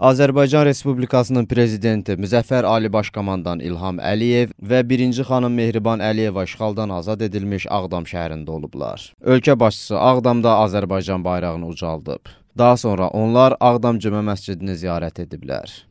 Azərbaycan Respublikasının prezidenti Müzəffər Ali Başkomandan İlham Əliyev və 1-ci xanım Mehriban Əliyeva işğaldan azad edilmiş Ağdam şəhərində olublar. Ölkə başçısı Ağdamda Azərbaycan bayrağını ucaldıb. Daha sonra onlar Ağdam Cümə məscidini ziyarət ediblər.